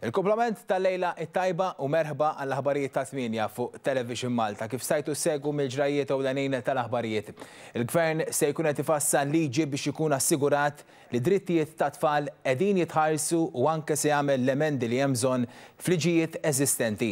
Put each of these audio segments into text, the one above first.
Il-komplement tal-lejla it-tajba u merħba għall-aħbarijiet ta' tminja fuq Television Malta kif sajtu segu mill-ġrajiet u l-għanin tal-aħbarijiet. Il-gvern se jkun qed ifassan liġi biex ikun assigurat li drittijiet ta' tfal qegħdin jitħarsu u anke se jagħmel l-emendi li hemm bżonn fliġijiet eżistenti.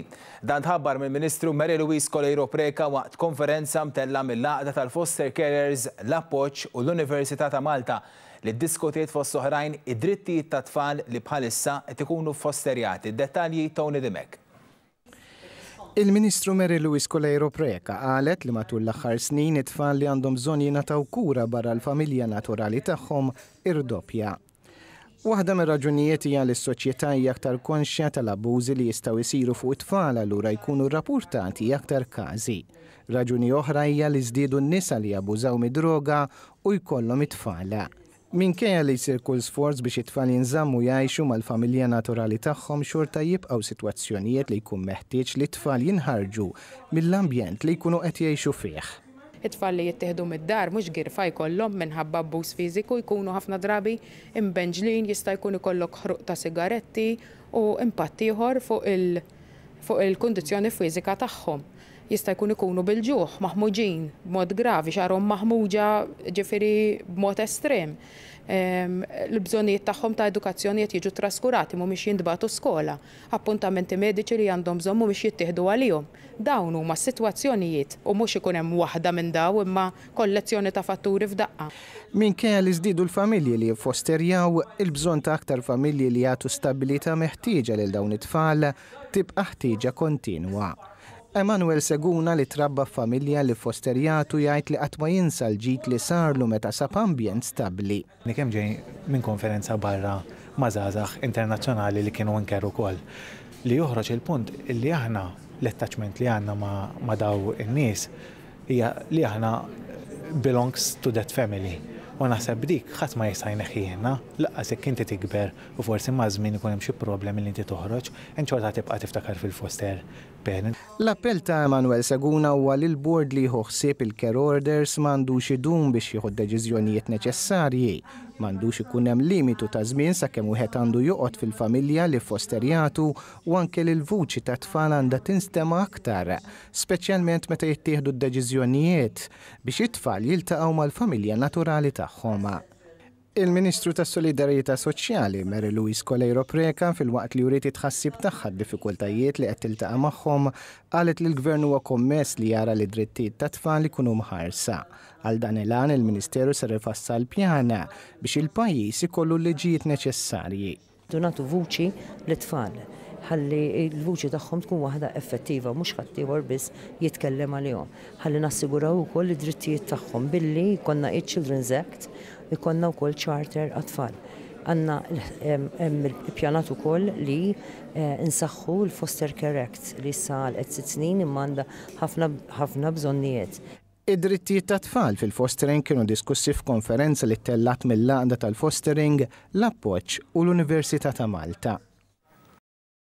Dan tħabbar mill-Ministru Mary Louise Colero Preka waqt konferenza mtella mill-laqda tal-Foster Carers, l-Appoċ u l-Università ta' Malta li diskutiet fost soħrajn id-drittijiet ta' tfal li bħalissa qed ikunu fosterjati. Dettalji Tony Dimek. Il-Ministru Mary Louis Colero Preka għalet li matul l-axar snin it-tfal li għandhom bżonn jingħataw kura barra l-familja naturali tagħhom irdoppja. Waħda me raġunijiet hija li s-soċjetà hija aktar konxja tal-abbużi li jistgħu jsiru fuq it-tfal allura jkunu rrappurtati aktar każi. Raġuni oħra hija li żdiedu n-nisa li jabbużaw mid-droga u jkollhom it-tfala. it tfala Minkejja li jsir kull sforz biex it-tfal jinżammu jgħixu mal-familja naturali tagħhom xorta jibqgħu sitwazzjonijiet li jkun meħtieġ li t-tfal jinħarġu mill-ambjent li jkunu qed jgħixu fih. It-tfal li jittieħdu mid-dar mhux girfa jkollhom minħabba abbuż fiżiku jkunu ħafna drabi imbenġlin jista' jkun ikollok ħruq ta' sigaretti u impatt ieħor fuq il- fuq il-kondizjoni fiżika tagħhom. Jista' jkun ikunu bil-ġuħ, maħmuġin, b'mod gravi, xarom maħmuġa ġifiri b'mod estrem l-bżonijiet tagħhom ta' edukazzjoni qed jiġu traskurati mhumiex jindbatu skola, appuntamenti mediċi li għandhom bżonn mhumiex jittieħdu għalihom. Dawn huma sitwazzjonijiet u mhux ikun hemm waħda minn daw imma kollezzjoni ta' fatturi f'daqqa. Minkejja li żdiedu l-familji li jiffosterjaw il-bżonn ta' aktar familji li jagħtu stabilità meħtieġa lil dawn it-tfal tibqa' ħtieġa kontinwa. Emanuel Seguna li trabba familja li fosterjatu jgħid li qatt ma jinsa l-ġit li sarlu meta sab ambjent stabbli. Nikem ġej minn konferenza barra ma' internazzjonali li kienu nkeru kol. Li joħroġ il-punt li aħna l-attachment li għanna ma, daw in-nies hija li aħna belongs to that family U naħseb dik ħadd ma jista' jneħħiena, laqqas jekk inti tikber u forsi ma' żmien ikun hemm xi problemi li inti toħroġ, inċorta tibqa' tiftakar fil-foster parent. L-appell ta' Emanuel Saguna huwa lil bord li jħoħsib il-care orders m'għandux idum biex jieħu deċiżjonijiet neċessarji Mandux ikun hemm limitu ta' żmien sakemm wieħed għandu joqgħod fil-familja li fosterjatu u anke l vuċi ta' tfal għandha tinstema aktar, speċjalment meta jittieħdu d-deċiżjonijiet biex it-tfal jiltaqgħu mal-familja naturali tagħhom. Il-Ministru tas Solidarjetà Soċjali Mary Louise Kolejro Preka fil-waqt li juriet tħassib tagħha d-diffikultajiet li qed tiltaqa' magħhom qalet li l-Gvern huwa kommess li jara li drittijiet ta' tfal li ikunu mħarsa. Għal dan il-għan il-Ministeru ser ifassal pjana biex il-pajjiż ikollu l-liġijiet neċessarji. Donatu vuċi l-tfal ħalli l-vuċi tagħhom tkun waħda effettiva mhux ħaddieħor biss jitkellem għalihom. Ħalli nassiguraw ukoll id-drittijiet tagħhom billi konna iċ-Children's Act ikonna wkoll charter għatfall. Għanna il-pjanatu ukoll li eh, nsaħħu l-Foster Care Act li sal għed sitt snin imma ħafna bżonnijiet. Id-drittijiet ta' tfal fil-fostering kienu diskussi f'konferenza li tellat mill-laqda tal-fostering, l-appoċ u l-Università ta' Malta.